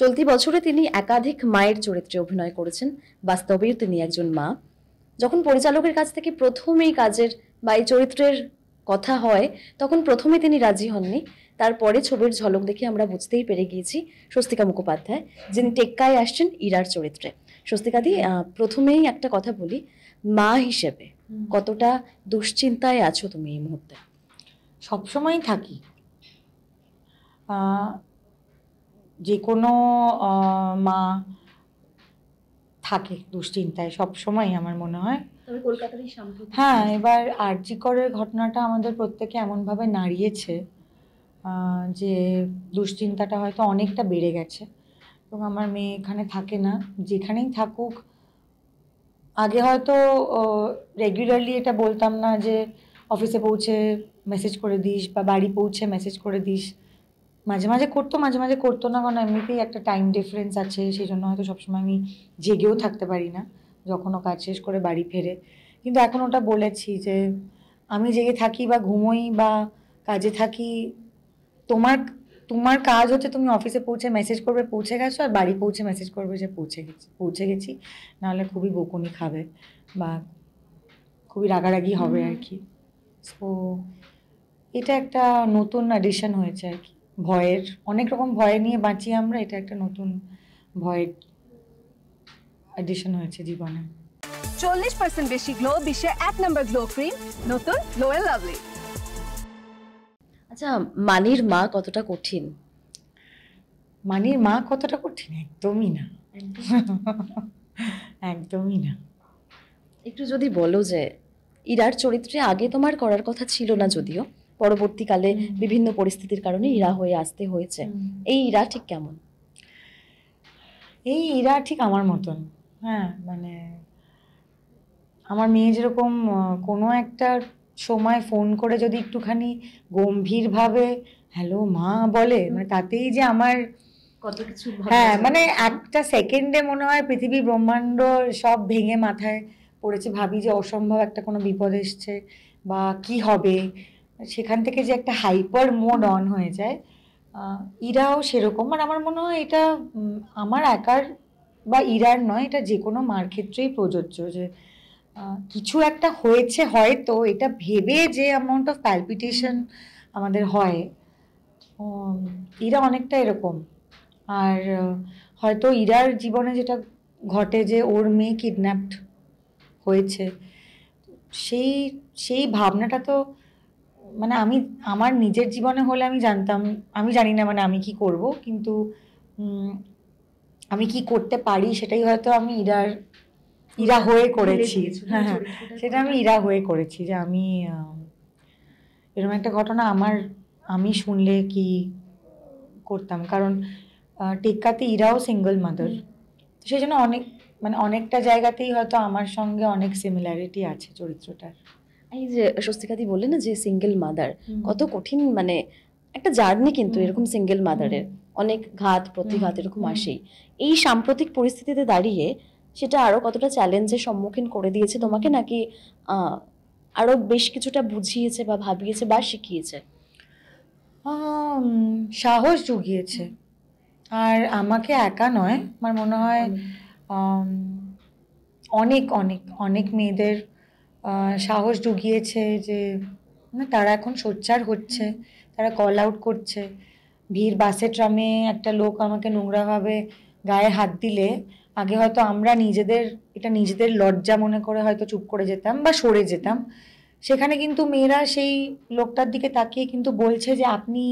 চলতি বছরে তিনি একাধিক মায়ের চরিত্রে অভিনয় করেছেন বাস্তবেও তিনি একজন মা যখন পরিচালকের কাছ থেকে প্রথম এই কাজের বা এই চরিত্রের কথা হয় তখন প্রথমে তিনি রাজি হননি তারপরে ছবির ঝলক দেখে আমরা বুঝতেই পেরে গিয়েছি স্বস্তিকা মুখোপাধ্যায় যিনি টেক্কায় আসছেন ইরার চরিত্রে স্বস্তিকাদি প্রথমেই একটা কথা বলি মা হিসেবে কতটা দুশ্চিন্তায় আছো তুমি এই মুহূর্তে সবসময় থাকি যে কোনো মা থাকে দুশ্চিন্তায় সব সময় আমার মনে হয় হ্যাঁ এবার আরজি করের ঘটনাটা আমাদের প্রত্যেকে এমনভাবে নাড়িয়েছে যে দুশ্চিন্তাটা হয়তো অনেকটা বেড়ে গেছে এবং আমার মেয়ে এখানে থাকে না যেখানেই থাকুক আগে হয়তো রেগুলারলি এটা বলতাম না যে অফিসে পৌঁছে মেসেজ করে দিস বা বাড়ি পৌঁছে মেসেজ করে দিস মাঝে মাঝে করতো মাঝে মাঝে করতো না কারণ এমনিতেই একটা টাইম ডিফারেন্স আছে সেই জন্য হয়তো সবসময় আমি জেগেও থাকতে পারি না যখন ও কাজ শেষ করে বাড়ি ফেরে কিন্তু এখন ওটা বলেছি যে আমি জেগে থাকি বা ঘুমোই বা কাজে থাকি তোমার তোমার কাজ হচ্ছে তুমি অফিসে পৌঁছে মেসেজ করবে পৌঁছে গেছো আর বাড়ি পৌঁছে মেসেজ করবে যে পৌঁছে গেছি পৌঁছে গেছি নাহলে খুবই বকুনি খাবে বা খুবই রাগারাগি হবে আর কি সো এটা একটা নতুন অ্যাডিশন হয়েছে আর কি ভয়ের অনেক রকম ভয় নিয়ে বাঁচি আমরা এটা একটা নতুন ভয়ের অ্যাডিশন হয়েছে জীবনে চল্লিশ পার্সেন্ট বেশি গ্লো বিশ্বের এক নম্বর গ্লো ক্রিম নতুন লোয়েল লাভলি আচ্ছা মানির মা কতটা কঠিন মানির মা কতটা কঠিন একদমই না একদমই না একটু যদি বলো যে ইরার চরিত্রে আগে তোমার করার কথা ছিল না যদিও পরবর্তীকালে বিভিন্ন পরিস্থিতির কারণে ইরা হয়ে আসতে হয়েছে এই ইরা ঠিক কেমন এই ইরা ঠিক আমার মতন হ্যাঁ মানে আমার মেয়ে যেরকম কোনো একটা সময় ফোন করে যদি একটুখানি গম্ভীরভাবে হ্যালো মা বলে মানে তাতেই যে আমার কত কিছু হ্যাঁ মানে একটা সেকেন্ডে মনে হয় পৃথিবী ব্রহ্মাণ্ড সব ভেঙে মাথায় পড়েছে ভাবি যে অসম্ভব একটা কোনো বিপদ এসছে বা কি হবে সেখান থেকে যে একটা হাইপার মোড অন হয়ে যায় ইরাও সেরকম মানে আমার মনে হয় এটা আমার একার বা ইরার নয় এটা যে কোনো মার ক্ষেত্রেই প্রযোজ্য যে কিছু একটা হয়েছে হয়তো এটা ভেবে যে অ্যামাউন্ট অফ প্যালপিটেশন আমাদের হয় ইরা অনেকটা এরকম আর হয়তো ইরার জীবনে যেটা ঘটে যে ওর মেয়ে কিডন্যাপড হয়েছে সেই সেই ভাবনাটা তো মানে আমি আমার নিজের জীবনে হলে আমি জানতাম আমি জানি না মানে আমি কি করব কিন্তু আমি কি করতে পারি সেটাই হয়তো আমি ইরার ইরা হয়ে করেছি হ্যাঁ, হ্যাঁ। সেটা আমি ইরা হয়ে করেছি যে আমি এরকম একটা ঘটনা আমার আমি শুনলে কি করতাম কারণ টেক্কাতে ইরাও সিঙ্গল মাদার সেই জন্য অনেক মানে অনেকটা জায়গাতেই হয়তো আমার সঙ্গে অনেক সিমিলারিটি আছে চরিত্রটার এই যে স্বস্তিকাদি বলে না যে সিঙ্গেল মাদার কত কঠিন মানে একটা জার্নি কিন্তু এরকম সিঙ্গেল মাদারের অনেক ঘাত প্রতিঘাত এরকম আসেই এই সাম্প্রতিক পরিস্থিতিতে দাঁড়িয়ে সেটা আরও কতটা চ্যালেঞ্জের সম্মুখীন করে দিয়েছে তোমাকে নাকি আরও বেশ কিছুটা বুঝিয়েছে বা ভাবিয়েছে বা শিখিয়েছে সাহস জুগিয়েছে আর আমাকে একা নয় আমার মনে হয় অনেক অনেক অনেক মেয়েদের সাহস জুগিয়েছে যে তারা এখন সোচ্চার হচ্ছে তারা কল আউট করছে ভিড় বাসে ট্রামে একটা লোক আমাকে নোংরাভাবে গায়ে হাত দিলে আগে হয়তো আমরা নিজেদের এটা নিজেদের লজ্জা মনে করে হয়তো চুপ করে যেতাম বা সরে যেতাম সেখানে কিন্তু মেয়েরা সেই লোকটার দিকে তাকিয়ে কিন্তু বলছে যে আপনি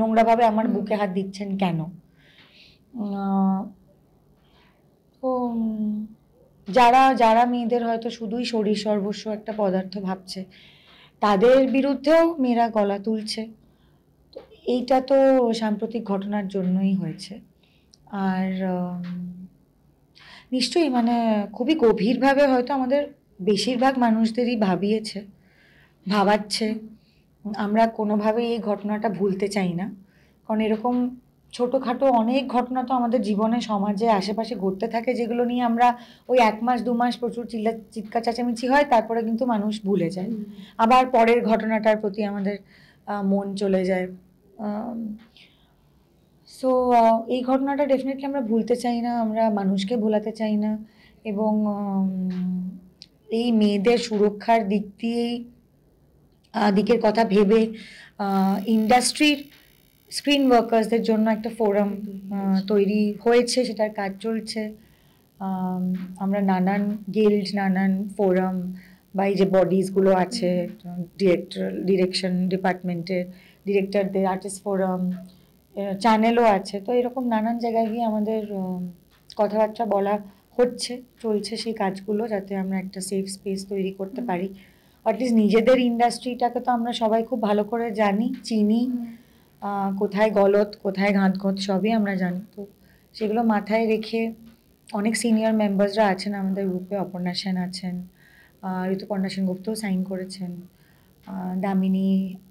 নোংরাভাবে আমার বুকে হাত দিচ্ছেন কেন তো যারা যারা মেয়েদের হয়তো শুধুই শরীর সর্বস্ব একটা পদার্থ ভাবছে তাদের বিরুদ্ধেও মেয়েরা গলা তুলছে এইটা তো সাম্প্রতিক ঘটনার জন্যই হয়েছে আর নিশ্চয়ই মানে খুবই গভীরভাবে হয়তো আমাদের বেশিরভাগ মানুষদেরই ভাবিয়েছে ভাবাচ্ছে আমরা কোনোভাবেই এই ঘটনাটা ভুলতে চাই না কারণ এরকম ছোটোখাটো অনেক ঘটনা তো আমাদের জীবনে সমাজে আশেপাশে ঘটতে থাকে যেগুলো নিয়ে আমরা ওই এক মাস দু মাস প্রচুর চিল্লা চিৎকা চাচামিচি হয় তারপরে কিন্তু মানুষ ভুলে যায় আবার পরের ঘটনাটার প্রতি আমাদের মন চলে যায় সো এই ঘটনাটা ডেফিনেটলি আমরা ভুলতে চাই না আমরা মানুষকে ভোলাতে চাই না এবং এই মেয়েদের সুরক্ষার দিক দিয়েই দিকের কথা ভেবে ইন্ডাস্ট্রির স্ক্রিন ওয়ার্কার্সদের জন্য একটা ফোরাম তৈরি হয়েছে সেটার কাজ চলছে আমরা নানান গিল্ড নানান ফোরাম বা এই যে বডিজগুলো আছে ডিরেক্টর ডিরেকশন ডিপার্টমেন্টের ডিরেক্টরদের আর্টিস্ট ফোরাম চ্যানেলও আছে তো এরকম নানান জায়গায় গিয়ে আমাদের কথাবার্তা বলা হচ্ছে চলছে সেই কাজগুলো যাতে আমরা একটা সেফ স্পেস তৈরি করতে পারি অ্যাটলিস্ট নিজেদের ইন্ডাস্ট্রিটাকে তো আমরা সবাই খুব ভালো করে জানি চিনি কোথায় গলত কোথায় ঘত সবই আমরা জানি তো সেগুলো মাথায় রেখে অনেক সিনিয়র মেম্বার্সরা আছেন আমাদের গ্রুপে অপর্ণা সেন আছেন ঋতুপর্ণা গুপ্তও সাইন করেছেন দামিনী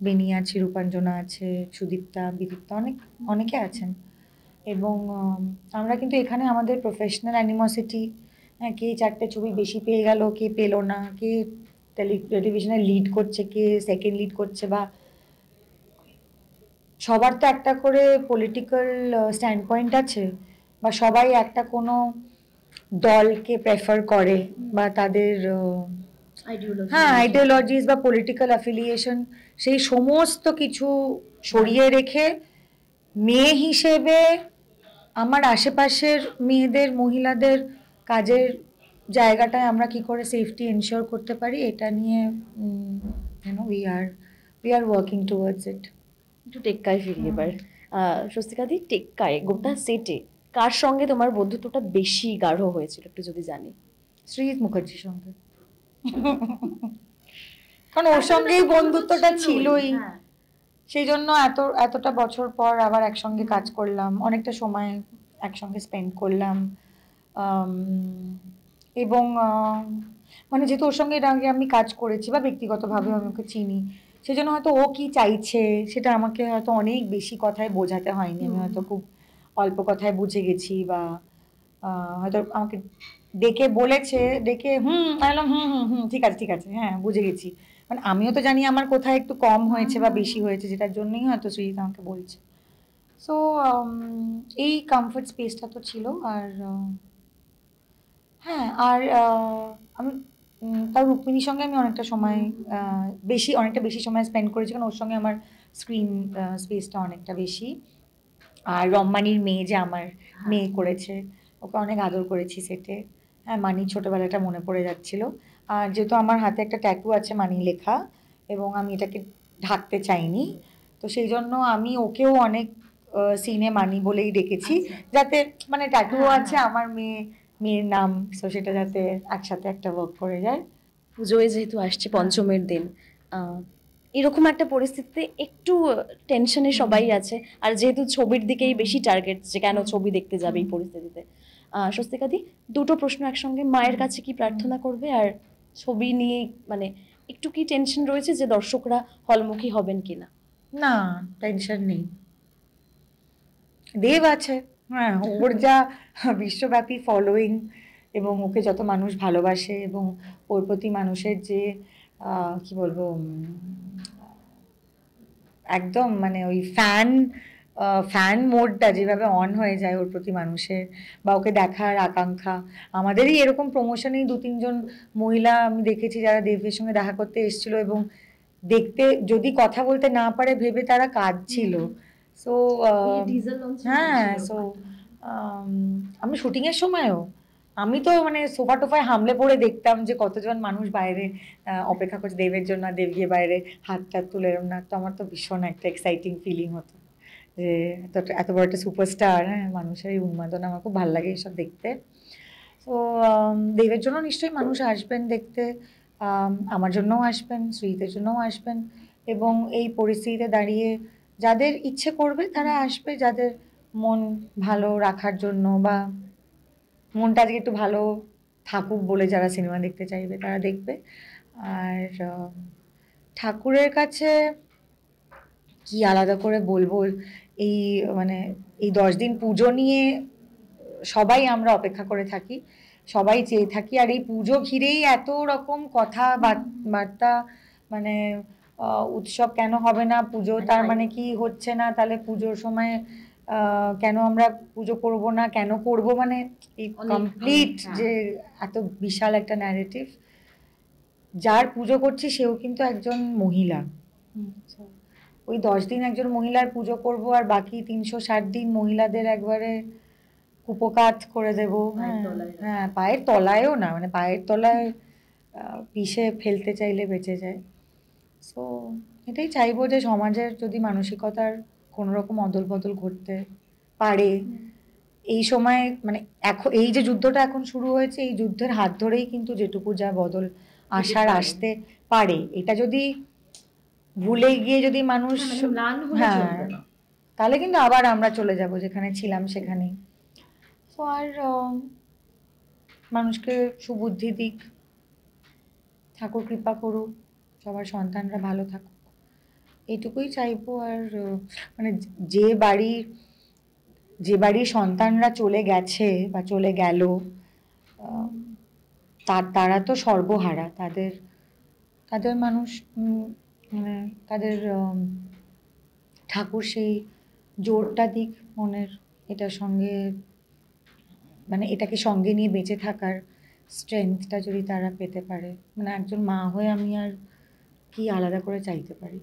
বেনি আছে রূপাঞ্জনা আছে সুদীপ্তা বিদীপ্তা অনেক অনেকে আছেন এবং আমরা কিন্তু এখানে আমাদের প্রফেশনাল অ্যানিমসিটি হ্যাঁ কে চারটে ছবি বেশি পেয়ে গেল কে পেলো না কে টেলি টেলিভিশনে লিড করছে কে সেকেন্ড লিড করছে বা সবার তো একটা করে পলিটিক্যাল স্ট্যান্ড পয়েন্ট আছে বা সবাই একটা কোনো দলকে প্রেফার করে বা তাদের uh, হ্যাঁ আইডিওলজিস বা পলিটিক্যাল অ্যাফিলিয়েশন সেই সমস্ত কিছু সরিয়ে রেখে মেয়ে হিসেবে আমার আশেপাশের মেয়েদের মহিলাদের কাজের জায়গাটায় আমরা কি করে সেফটি এনশিওর করতে পারি এটা নিয়ে you know we are we are working towards it একটু টেক্কায় ফিরি এবার স্বস্তিকাদি টেক্কায় গোটা সেটে কার সঙ্গে তোমার বন্ধুত্বটা বেশি গাঢ় হয়েছিল একটু যদি জানি শ্রীজিৎ মুখার্জির সঙ্গে কারণ ওর সঙ্গেই বন্ধুত্বটা ছিলই হ্যাঁ। সেই জন্য এত এতটা বছর পর আবার একসঙ্গে কাজ করলাম অনেকটা সময় একসঙ্গে স্পেন্ড করলাম এবং মানে যেহেতু ওর সঙ্গে এর আগে আমি কাজ করেছি বা ব্যক্তিগতভাবে আমি ওকে চিনি সেজন্য হয়তো ও কি চাইছে সেটা আমাকে হয়তো অনেক বেশি কথায় বোঝাতে হয়নি আমি হয়তো খুব অল্প কথায় বুঝে গেছি বা হয়তো আমাকে ডেকে বলেছে ডেকে হুম বললাম হুম হুম হুম ঠিক আছে ঠিক আছে হ্যাঁ বুঝে গেছি মানে আমিও তো জানি আমার কোথায় একটু কম হয়েছে বা বেশি হয়েছে যেটার জন্যই হয়তো সুজিত আমাকে বলছে সো um, এই কমফর্ট স্পেসটা তো ছিল আর হ্যাঁ আর আমি তার রুক্মিণীর সঙ্গে আমি অনেকটা সময় বেশি অনেকটা বেশি সময় স্পেন্ড করেছি কারণ ওর সঙ্গে আমার স্ক্রিন স্পেসটা অনেকটা বেশি আর রম্মানির মেয়ে যে আমার হ্যাঁ। মেয়ে করেছে ওকে অনেক আদর করেছি সেটে হ্যাঁ মানি ছোটোবেলাটা মনে পড়ে যাচ্ছিল আর যেহেতু আমার হাতে একটা ট্যাটু আছে মানি লেখা এবং আমি এটাকে ঢাকতে চাইনি তো সেই জন্য আমি ওকেও অনেক সিনে মানি বলেই ডেকেছি আচ্ছা। যাতে মানে ট্যাটুও আছে হ্যাঁ। আমার মেয়ে মেয়ের নাম সো সেটা যাতে একসাথে একটা ওয়ার্ক করে যায় পুজোয় যেহেতু আসছে হ্যাঁ। পঞ্চমের দিন এরকম একটা পরিস্থিতিতে একটু টেনশনে সবাই আছে আর যেহেতু ছবির দিকেই বেশি টার্গেট যে কেন ছবি দেখতে যাবে এই পরিস্থিতিতে স্বস্তিকাদি দুটো প্রশ্ন একসঙ্গে মায়ের কাছে কি প্রার্থনা করবে আর ছবি নিয়ে মানে একটু কি টেনশন রয়েছে যে দর্শকরা হলমুখী হবেন কিনা না টেনশন নেই দেব আছে হ্যাঁ ওর যা বিশ্বব্যাপী ফলোয়িং এবং ওকে যত মানুষ ভালোবাসে এবং ওর প্রতি মানুষের যে কি বলবো একদম মানে ওই ফ্যান ফ্যান মোডটা যেভাবে অন হয়ে যায় ওর প্রতি মানুষের বা ওকে দেখার আকাঙ্ক্ষা আমাদেরই এরকম প্রমোশনেই দু তিনজন মহিলা আমি দেখেছি যারা দেবের সঙ্গে দেখা করতে এসছিল এবং দেখতে যদি কথা বলতে না পারে ভেবে তারা কাঁদছিল ছিল সো um, হ্যাঁ সো um, আমি শুটিংয়ের সময়ও আমি তো মানে সোফা টোফায় হামলে পড়ে দেখতাম যে কতজন মানুষ বাইরে অপেক্ষা করছে দেবের জন্য দেব গিয়ে বাইরে হাত টাত তুলে এরম না তো আমার তো ভীষণ একটা এক্সাইটিং ফিলিং হতো যে এত এত বড় একটা সুপারস্টার হ্যাঁ মানুষের এই উন্মাদনা আমার খুব ভালো লাগে এসব দেখতে তো um, দেবের জন্য নিশ্চয়ই মানুষ আসবেন দেখতে আমার জন্যও আসবেন শ্রীতের জন্যও আসবেন এবং এই পরিস্থিতিতে দাঁড়িয়ে যাদের ইচ্ছে করবে তারা আসবে যাদের মন ভালো রাখার জন্য বা মনটা আজকে একটু ভালো থাকুক বলে যারা সিনেমা দেখতে চাইবে তারা দেখবে আর ঠাকুরের কাছে কি আলাদা করে বলবো এই মানে এই দশ দিন পুজো নিয়ে সবাই আমরা অপেক্ষা করে থাকি সবাই চেয়ে থাকি আর এই পুজো ঘিরেই এত রকম কথা বার্তা মানে উৎসব কেন হবে না পুজো তার মানে কি হচ্ছে না তাহলে পুজোর সময় কেন আমরা পুজো করব না কেন করব মানে কমপ্লিট হ্যাঁ। যে এত বিশাল একটা ন্যারেটিভ যার পুজো করছি সেও কিন্তু একজন মহিলা আচ্ছা। ওই দশ দিন একজন মহিলার পুজো করব আর বাকি তিনশো ষাট দিন মহিলাদের একবারে কুপকাত করে দেব হ্যাঁ, হ্যাঁ পায়ের তলায়ও না মানে পায়ের তলায় পিষে ফেলতে চাইলে বেঁচে যায় সো এটাই চাইবো যে সমাজের যদি মানসিকতার কোনো রকম অদল বদল ঘটতে পারে এই সময় মানে এখন এই যে যুদ্ধটা এখন শুরু হয়েছে এই যুদ্ধের হাত ধরেই কিন্তু যেটুকু যা বদল আসার আসতে পারে এটা যদি ভুলে গিয়ে যদি মানুষ মানে হ্যাঁ তাহলে কিন্তু আবার আমরা চলে যাব যেখানে ছিলাম সেখানে তো আর মানুষকে সুবুদ্ধি দিক ঠাকুর কৃপা করুক সবার সন্তানরা ভালো থাকুক এইটুকুই চাইবো আর মানে যে বাড়ির যে বাড়ির সন্তানরা চলে গেছে বা চলে গেল তার তারা তো সর্বহারা তাদের তাদের মানুষ মানে তাদের ঠাকুর সেই জোরটা দিক মনের এটার সঙ্গে মানে এটাকে সঙ্গে নিয়ে বেঁচে থাকার স্ট্রেংথটা যদি তারা পেতে পারে মানে একজন মা হয়ে আমি আর কি আলাদা করে চাইতে পারি